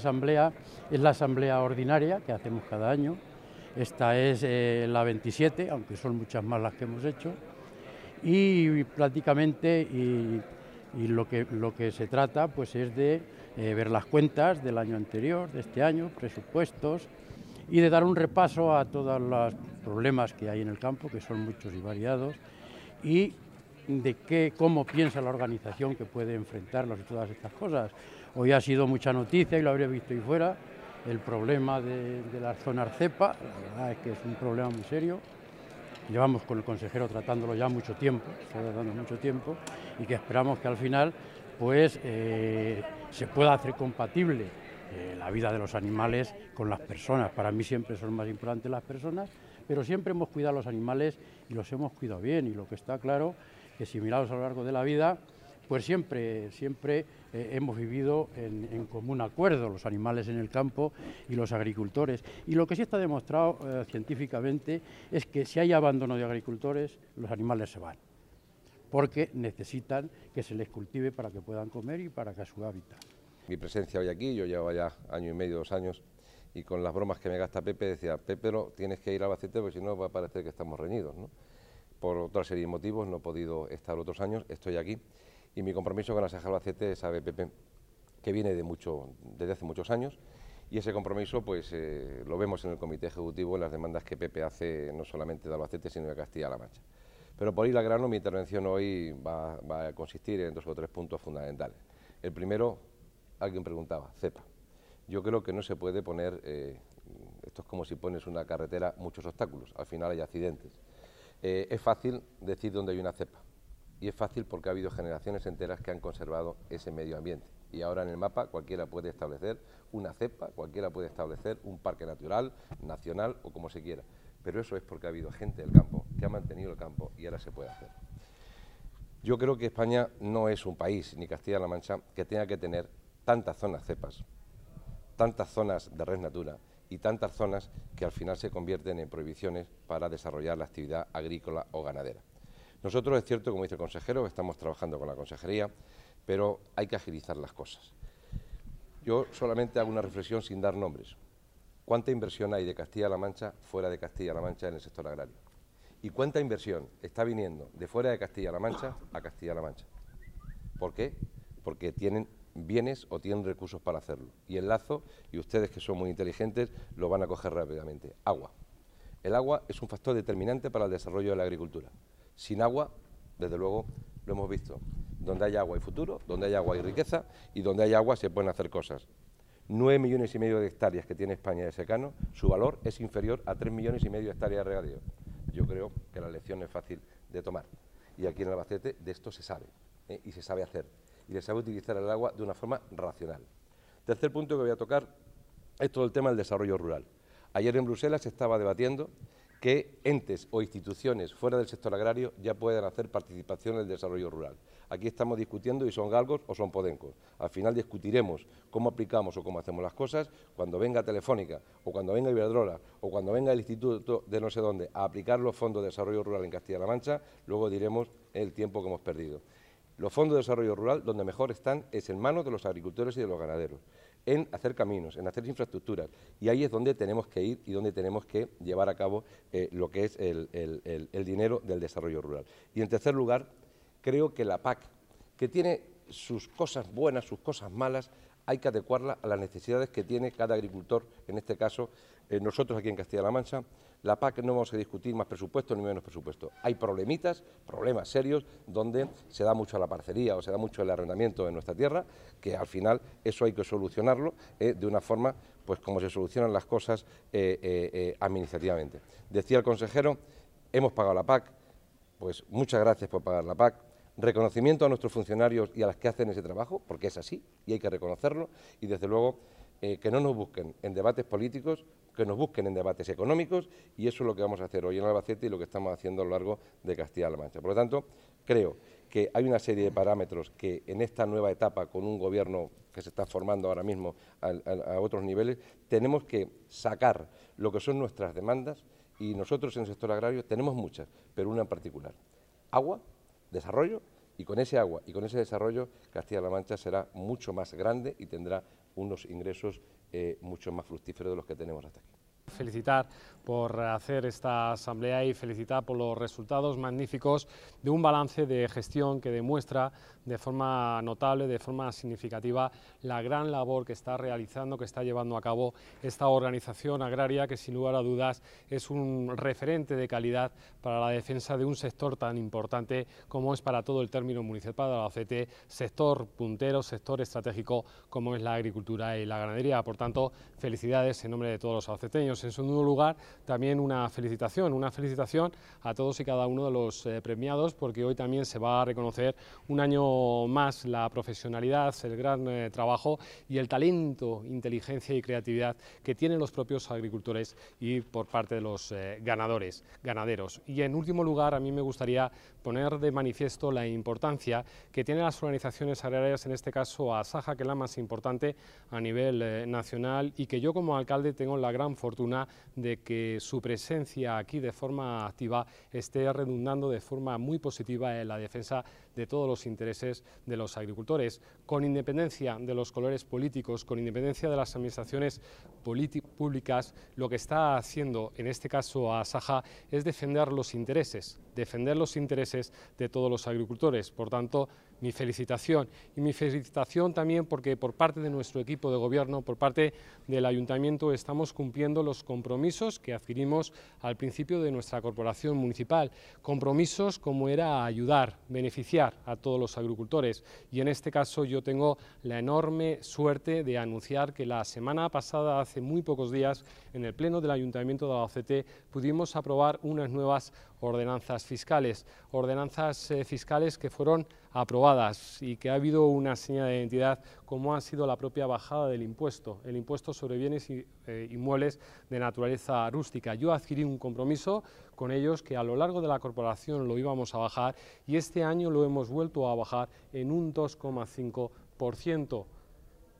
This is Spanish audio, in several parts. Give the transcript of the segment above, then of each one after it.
asamblea es la asamblea ordinaria que hacemos cada año. Esta es eh, la 27, aunque son muchas más las que hemos hecho. Y, prácticamente y, lo, que, lo que se trata pues, es de eh, ver las cuentas del año anterior, de este año, presupuestos y de dar un repaso a todos los problemas que hay en el campo, que son muchos y variados, y de qué, cómo piensa la organización que puede enfrentarnos y todas estas cosas. Hoy ha sido mucha noticia y lo habré visto ahí fuera, el problema de, la zona Arcepa... la verdad es que es un problema muy serio. Llevamos con el consejero tratándolo ya mucho tiempo, tratando mucho tiempo, y que esperamos que al final pues eh, se pueda hacer compatible eh, la vida de los animales con las personas. Para mí siempre son más importantes las personas, pero siempre hemos cuidado a los animales y los hemos cuidado bien. Y lo que está claro, que si miramos a lo largo de la vida, pues siempre, siempre eh, hemos vivido en, común acuerdo los animales en el campo y los agricultores. Y lo que sí está demostrado eh, científicamente es que si hay abandono de agricultores, los animales se van, porque necesitan que se les cultive para que puedan comer y para que su hábitat. Mi presencia hoy aquí, yo llevo ya año y medio, dos años, y con las bromas que me gasta Pepe decía, Pepe, pero tienes que ir al bacete... porque si no va a parecer que estamos reñidos. ¿no? Por otra serie de motivos no he podido estar otros años, estoy aquí. Y mi compromiso con la de Albacete es ABPP, que viene de mucho, desde hace muchos años. Y ese compromiso pues eh, lo vemos en el Comité Ejecutivo, en las demandas que PP hace no solamente de Albacete, sino de Castilla-La Mancha. Pero por ir al grano, mi intervención hoy va, a consistir en dos o tres puntos fundamentales. El primero, alguien preguntaba, cepa. Yo creo que no se puede poner, eh, esto es como si pones una carretera, muchos obstáculos, al final hay accidentes. Eh, es fácil decir dónde hay una cepa, y es fácil porque ha habido generaciones enteras que han conservado ese medio ambiente. Y ahora en el mapa cualquiera puede establecer una cepa, cualquiera puede establecer un parque natural, nacional o como se quiera. Pero eso es porque ha habido gente del campo que ha mantenido el campo y ahora se puede hacer. Yo creo que España no es un país, ni Castilla-La Mancha, que tenga que tener tantas zonas cepas, tantas zonas de red natura y tantas zonas que al final se convierten en prohibiciones para desarrollar la actividad agrícola o ganadera. Nosotros es cierto, como dice el consejero, estamos trabajando con la consejería, pero hay que agilizar las cosas. Yo solamente hago una reflexión sin dar nombres. ¿Cuánta inversión hay de Castilla-La Mancha fuera de Castilla-La Mancha en el sector agrario? ¿Y cuánta inversión está viniendo de fuera de Castilla-La Mancha a Castilla-La Mancha? ¿Por qué? Porque tienen bienes o tienen recursos para hacerlo. Y el lazo, y ustedes que son muy inteligentes, lo van a coger rápidamente. Agua. El agua es un factor determinante para el desarrollo de la agricultura. Sin agua, desde luego, lo hemos visto. Donde hay agua hay futuro, donde hay agua hay riqueza y donde hay agua se pueden hacer cosas. Nueve millones y medio de hectáreas que tiene España de secano, su valor es inferior a tres millones y medio de hectáreas de regadío. Yo creo que la lección es fácil de tomar. Y aquí en Albacete de esto se sabe ¿eh? y se sabe hacer. Y se sabe utilizar el agua de una forma racional. Tercer punto que voy a tocar es todo el tema del desarrollo rural. Ayer en Bruselas se estaba debatiendo que entes o instituciones fuera del sector agrario ya puedan hacer participación en el desarrollo rural. Aquí estamos discutiendo y son galgos o son podencos. Al final discutiremos cómo aplicamos o cómo hacemos las cosas cuando venga Telefónica o cuando venga Iberdrola o cuando venga el Instituto de no sé dónde a aplicar los fondos de desarrollo rural en Castilla-La Mancha, luego diremos el tiempo que hemos perdido. Los fondos de desarrollo rural, donde mejor están, es en manos de los agricultores y de los ganaderos en hacer caminos, en hacer infraestructuras. Y ahí es donde tenemos que ir y donde tenemos que llevar a cabo eh, lo que es el, el dinero del desarrollo rural. Y en tercer lugar, creo que la PAC, que tiene sus cosas buenas, sus cosas malas, hay que adecuarla a las necesidades que tiene cada agricultor, en este caso eh, nosotros aquí en Castilla-La Mancha, la PAC no vamos a discutir más presupuesto ni menos presupuesto. Hay problemitas, problemas serios, donde se da mucho a la parcería o se da mucho el arrendamiento en nuestra tierra, que al final eso hay que solucionarlo eh, de una forma, pues como se solucionan las cosas eh, administrativamente. Decía el consejero, hemos pagado la PAC, pues muchas gracias por pagar la PAC, reconocimiento a nuestros funcionarios y a las que hacen ese trabajo, porque es así y hay que reconocerlo, y desde luego que no nos busquen en debates políticos que nos busquen en debates económicos y eso es lo que vamos a hacer hoy en Albacete y lo que estamos haciendo a lo largo de Castilla-La Mancha. Por lo tanto, creo que hay una serie de parámetros que en esta nueva etapa, con un gobierno que se está formando ahora mismo a, otros niveles, tenemos que sacar lo que son nuestras demandas y nosotros en el sector agrario tenemos muchas, pero una en particular. Agua, desarrollo y con ese agua y con ese desarrollo Castilla-La Mancha será mucho más grande y tendrá unos ingresos eh, mucho más fructífero de los que tenemos hasta aquí felicitar por hacer esta asamblea y felicitar por los resultados magníficos de un balance de gestión que demuestra de forma notable, de forma significativa, la gran labor que está realizando, que está llevando a cabo esta organización agraria que sin lugar a dudas es un referente de calidad para la defensa de un sector tan importante como es para todo el término municipal de OCT... sector puntero, sector estratégico como es la agricultura y la ganadería. Por tanto, felicidades en nombre de todos los alceteños en segundo lugar, también una felicitación, una felicitación a todos y cada uno de los eh, premiados, porque hoy también se va a reconocer un año más la profesionalidad, el gran eh, trabajo y el talento, inteligencia y creatividad que tienen los propios agricultores y por parte de los eh, ganadores, ganaderos. Y en último lugar, a mí me gustaría poner de manifiesto la importancia que tienen las organizaciones agrarias, en este caso a Saja, que es la más importante a nivel nacional y que yo como alcalde tengo la gran fortuna de que su presencia aquí de forma activa esté redundando de forma muy positiva en la defensa de todos los intereses de los agricultores, con independencia de los colores políticos, con independencia de las administraciones públicas, lo que está haciendo en este caso a Saja es defender los intereses, defender los intereses de todos los agricultores. Por tanto, mi felicitación y mi felicitación también porque por parte de nuestro equipo de gobierno, por parte del ayuntamiento, estamos cumpliendo los compromisos que adquirimos al principio de nuestra corporación municipal, compromisos como era ayudar, beneficiar a todos los agricultores y en este caso yo tengo la enorme suerte de anunciar que la semana pasada, hace muy pocos días, en el Pleno del Ayuntamiento de OCT, pudimos aprobar unas nuevas ordenanzas fiscales, ordenanzas eh, fiscales que fueron aprobadas y que ha habido una señal de identidad como ha sido la propia bajada del impuesto, el impuesto sobre bienes y, eh, inmuebles de naturaleza rústica. Yo adquirí un compromiso con ellos que a lo largo de la corporación lo íbamos a bajar y este año lo hemos vuelto a bajar en un 2,5%.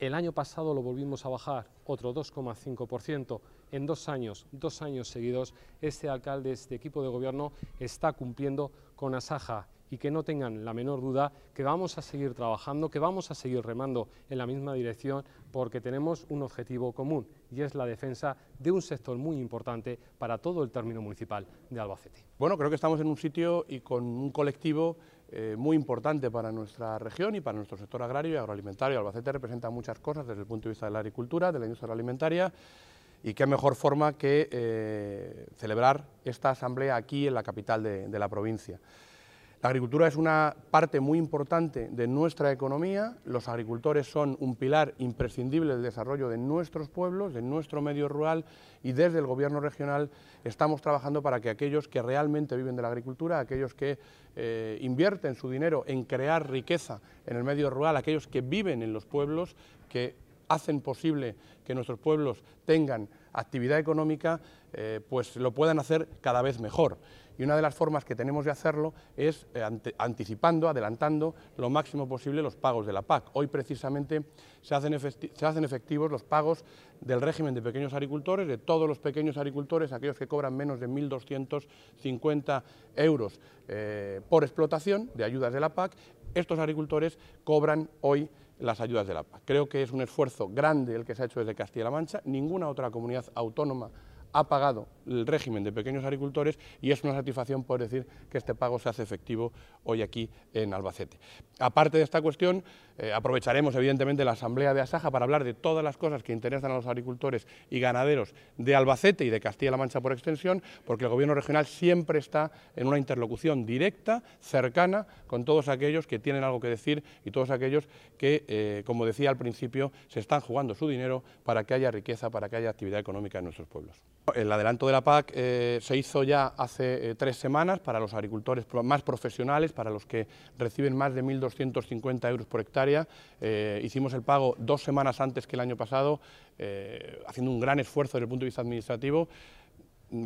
El año pasado lo volvimos a bajar, otro 2,5%. En dos años, dos años seguidos, este alcalde, este equipo de gobierno está cumpliendo con Asaja y que no tengan la menor duda que vamos a seguir trabajando, que vamos a seguir remando en la misma dirección porque tenemos un objetivo común y es la defensa de un sector muy importante para todo el término municipal de Albacete. Bueno, creo que estamos en un sitio y con un colectivo eh, muy importante para nuestra región y para nuestro sector agrario y agroalimentario. Albacete representa muchas cosas desde el punto de vista de la agricultura, de la industria alimentaria y qué mejor forma que eh, celebrar esta asamblea aquí en la capital de la provincia. La agricultura es una parte muy importante de nuestra economía, los agricultores son un pilar imprescindible del desarrollo de nuestros pueblos, de nuestro medio rural y desde el gobierno regional estamos trabajando para que aquellos que realmente viven de la agricultura, aquellos que eh, invierten su dinero en crear riqueza en el medio rural, aquellos que viven en los pueblos, que hacen posible que nuestros pueblos tengan actividad económica, eh, pues lo puedan hacer cada vez mejor. Y una de las formas que tenemos de hacerlo es eh, anticipando, adelantando lo máximo posible los pagos de la PAC. Hoy precisamente se hacen, se hacen efectivos los pagos del régimen de pequeños agricultores, de todos los pequeños agricultores, aquellos que cobran menos de 1.250 euros eh, por explotación de ayudas de la PAC. Estos agricultores cobran hoy las ayudas de la PAC. Creo que es un esfuerzo grande el que se ha hecho desde Castilla-La Mancha. Ninguna otra comunidad autónoma ha pagado el régimen de pequeños agricultores y es una satisfacción poder decir que este pago se hace efectivo hoy aquí en Albacete. Aparte de esta cuestión, eh, aprovecharemos, evidentemente, la asamblea de Asaja para hablar de todas las cosas que interesan a los agricultores y ganaderos de Albacete y de Castilla-La Mancha por extensión, porque el gobierno regional siempre está en una interlocución directa, cercana, con todos aquellos que tienen algo que decir y todos aquellos que, eh, como decía al principio, se están jugando su dinero para que haya riqueza, para que haya actividad económica en nuestros pueblos. El adelanto de la PAC eh, se hizo ya hace tres semanas para los agricultores más profesionales, para los que reciben más de 1.250 euros por hectárea eh, hicimos el pago dos semanas antes que el año pasado, eh, haciendo un gran esfuerzo desde el punto de vista administrativo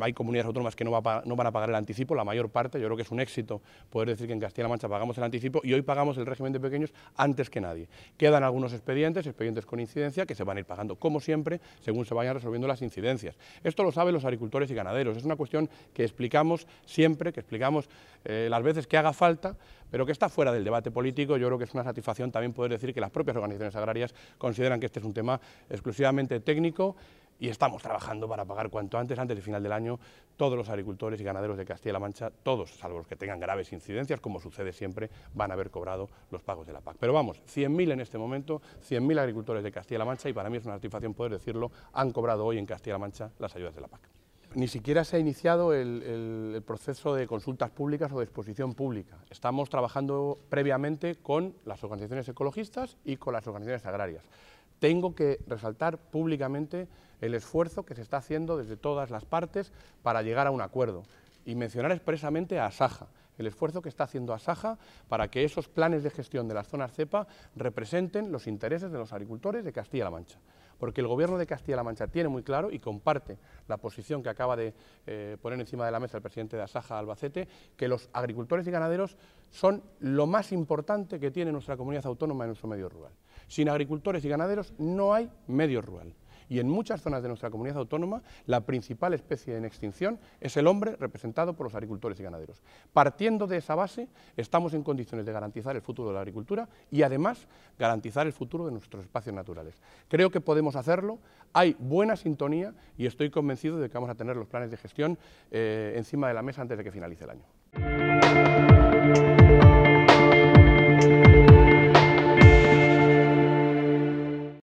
hay comunidades autónomas que no, van a pagar el anticipo, la mayor parte, yo creo que es un éxito poder decir que en Castilla-La Mancha pagamos el anticipo y hoy pagamos el régimen de pequeños antes que nadie. Quedan algunos expedientes, expedientes con incidencia, que se van a ir pagando, como siempre, según se vayan resolviendo las incidencias. Esto lo saben los agricultores y ganaderos, es una cuestión que explicamos siempre, que explicamos eh, las veces que haga falta, pero que está fuera del debate político. Yo creo que es una satisfacción también poder decir que las propias organizaciones agrarias consideran que este es un tema exclusivamente técnico, y estamos trabajando para pagar cuanto antes, antes del final del año, todos los agricultores y ganaderos de Castilla-La Mancha, todos, salvo los que tengan graves incidencias, como sucede siempre, van a haber cobrado los pagos de la PAC. Pero vamos, 100.000 en este momento, 100.000 agricultores de Castilla-La Mancha, y para mí es una satisfacción poder decirlo, han cobrado hoy en Castilla-La Mancha las ayudas de la PAC ni siquiera se ha iniciado el, el, proceso de consultas públicas o de exposición pública. Estamos trabajando previamente con las organizaciones ecologistas y con las organizaciones agrarias tengo que resaltar públicamente el esfuerzo que se está haciendo desde todas las partes para llegar a un acuerdo y mencionar expresamente a Asaja, el esfuerzo que está haciendo Asaja para que esos planes de gestión de las zonas cepa representen los intereses de los agricultores de Castilla-La Mancha. Porque el Gobierno de Castilla-La Mancha tiene muy claro y comparte la posición que acaba de eh, poner encima de la mesa el presidente de Asaja Albacete, que los agricultores y ganaderos son lo más importante que tiene nuestra comunidad autónoma en nuestro medio rural. Sin agricultores y ganaderos no hay medio rural. Y en muchas zonas de nuestra comunidad autónoma, la principal especie en extinción es el hombre representado por los agricultores y ganaderos. Partiendo de esa base, estamos en condiciones de garantizar el futuro de la agricultura y además garantizar el futuro de nuestros espacios naturales. Creo que podemos hacerlo, hay buena sintonía y estoy convencido de que vamos a tener los planes de gestión eh, encima de la mesa antes de que finalice el año.